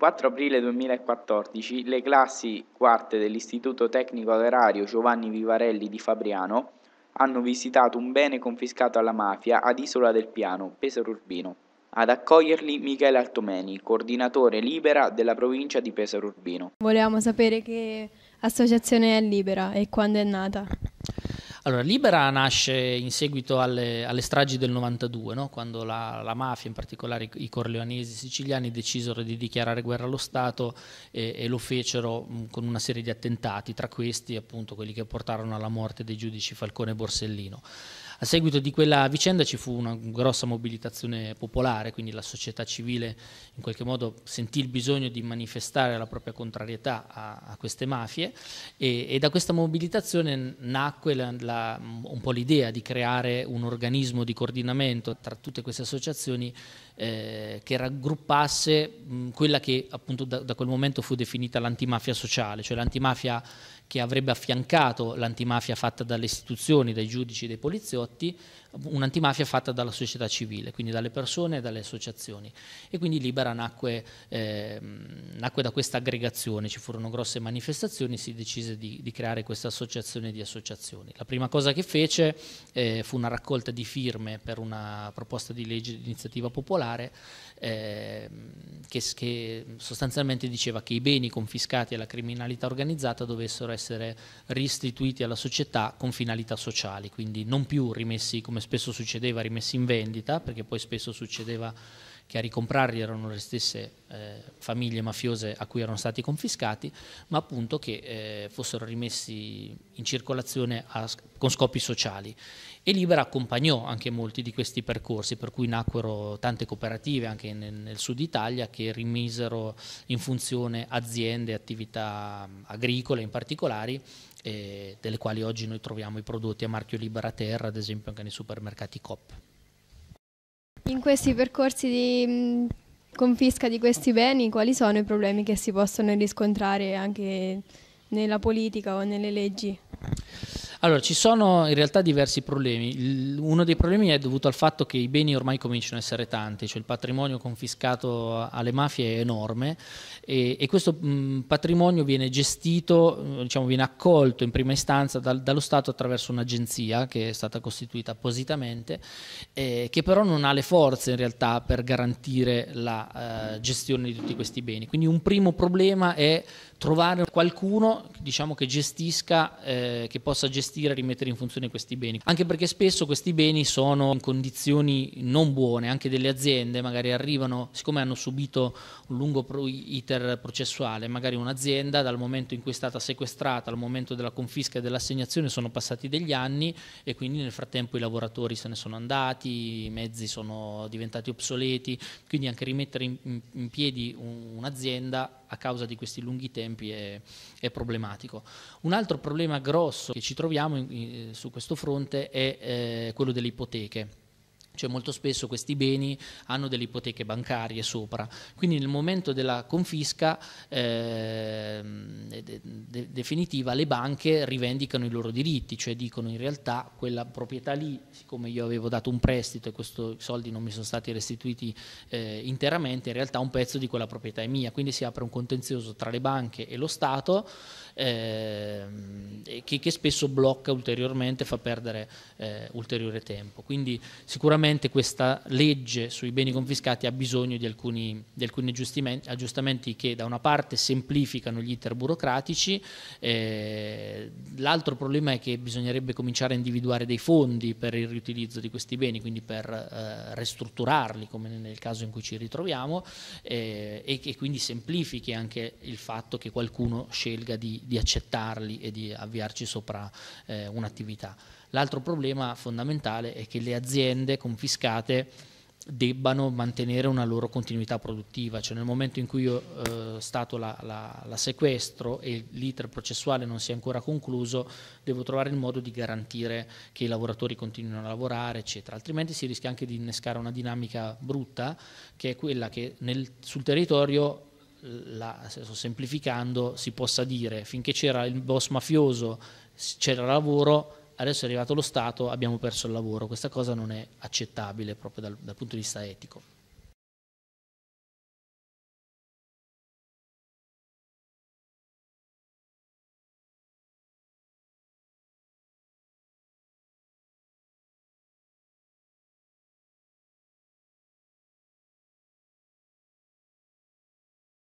4 aprile 2014 le classi quarte dell'Istituto Tecnico Agrario Giovanni Vivarelli di Fabriano hanno visitato un bene confiscato alla mafia ad Isola del Piano, Pesaro Urbino. Ad accoglierli Michele Altomeni, coordinatore libera della provincia di Pesaro Urbino. Volevamo sapere che associazione è libera e quando è nata. Allora, Libera nasce in seguito alle, alle stragi del 92, no? quando la, la, mafia, in particolare i, i corleonesi siciliani, decisero di dichiarare guerra allo Stato e, e, lo fecero mm, con una serie di attentati, tra questi appunto quelli che portarono alla morte dei giudici Falcone e Borsellino. A seguito di quella vicenda ci fu una grossa mobilitazione popolare, quindi la società civile in qualche modo sentì il bisogno di manifestare la propria contrarietà a, a queste mafie e, e, da questa mobilitazione nacque la, la, un po' l'idea di creare un organismo di coordinamento tra tutte queste associazioni eh, che raggruppasse quella che appunto da, da quel momento fu definita l'antimafia sociale, cioè l'antimafia che avrebbe affiancato l'antimafia fatta dalle istituzioni, dai giudici, dai poliziotti, un'antimafia fatta dalla società civile, quindi dalle persone e dalle associazioni. E quindi Libera nacque, eh, nacque da questa aggregazione, ci furono grosse manifestazioni, si decise di, di, creare questa associazione di associazioni. La prima cosa che fece eh, fu una raccolta di firme per una proposta di legge di iniziativa popolare eh, che, che sostanzialmente diceva che i beni confiscati alla criminalità organizzata dovessero essere restituiti alla società con finalità sociali, quindi non più rimessi come come spesso succedeva rimessi in vendita, perché poi spesso succedeva che a ricomprarli erano le stesse eh, famiglie mafiose a cui erano stati confiscati, ma appunto che eh, fossero rimessi in circolazione a, con scopi sociali. E Libera accompagnò anche molti di questi percorsi, per cui nacquero tante cooperative anche nel, nel sud Italia che rimisero in funzione aziende, attività agricole in particolare, eh, delle quali oggi noi troviamo i prodotti a marchio Libera Terra, ad esempio anche nei supermercati Coop. In questi percorsi di mm, confisca di questi beni, quali sono i problemi che si possono riscontrare anche nella politica o nelle leggi? Allora, ci sono in realtà diversi problemi. Uno dei problemi è dovuto al fatto che i beni ormai cominciano a essere tanti, cioè il patrimonio confiscato alle mafie è enorme e, e questo mh, patrimonio viene gestito, eh, diciamo, viene accolto in prima istanza dal, dallo Stato attraverso un'agenzia che è stata costituita appositamente, eh, che però non ha le forze in realtà per garantire la eh, gestione di tutti questi beni. Quindi un primo problema è trovare qualcuno diciamo, che gestisca, eh, che possa gestire gestire e rimettere in funzione questi beni, anche perché spesso questi beni sono in condizioni non buone, anche delle aziende magari arrivano, siccome hanno subito un lungo iter processuale, magari un'azienda dal momento in cui è stata sequestrata al momento della confisca e dell'assegnazione sono passati degli anni e quindi nel frattempo i lavoratori se ne sono andati, i mezzi sono diventati obsoleti, quindi anche rimettere in, in piedi un'azienda a causa di questi lunghi tempi è, è problematico. Un altro problema grosso che ci troviamo in, in, su questo fronte è eh, quello delle ipoteche. Cioè molto spesso questi beni hanno delle ipoteche bancarie sopra, quindi nel momento della confisca eh, de definitiva le banche rivendicano i loro diritti, cioè dicono in realtà quella proprietà lì, siccome io avevo dato un prestito e questi soldi non mi sono stati restituiti eh, interamente, in realtà un pezzo di quella proprietà è mia, quindi si apre un contenzioso tra le banche e lo Stato eh, che, che, spesso blocca ulteriormente, fa perdere eh, ulteriore tempo. Quindi sicuramente sicuramente questa legge sui beni confiscati ha bisogno di alcuni, di alcuni aggiustamenti che da una parte semplificano gli iter burocratici, eh, L'altro problema è che bisognerebbe cominciare a individuare dei fondi per il riutilizzo di questi beni, quindi per eh, ristrutturarli come nel caso in cui ci ritroviamo eh, e che quindi semplifichi anche il fatto che qualcuno scelga di, di accettarli e di avviarci sopra eh, un'attività. L'altro problema fondamentale è che le aziende confiscate debbano mantenere una loro continuità produttiva, cioè nel momento in cui io eh, Stato la, la, la, sequestro e l'iter processuale non si è ancora concluso, devo trovare il modo di garantire che i lavoratori continuino a lavorare, eccetera, altrimenti si rischia anche di innescare una dinamica brutta che è quella che nel, sul territorio eh, la, semplificando si possa dire finché c'era il boss mafioso c'era lavoro adesso è arrivato lo Stato, abbiamo perso il lavoro. Questa cosa non è accettabile proprio dal, dal punto di vista etico.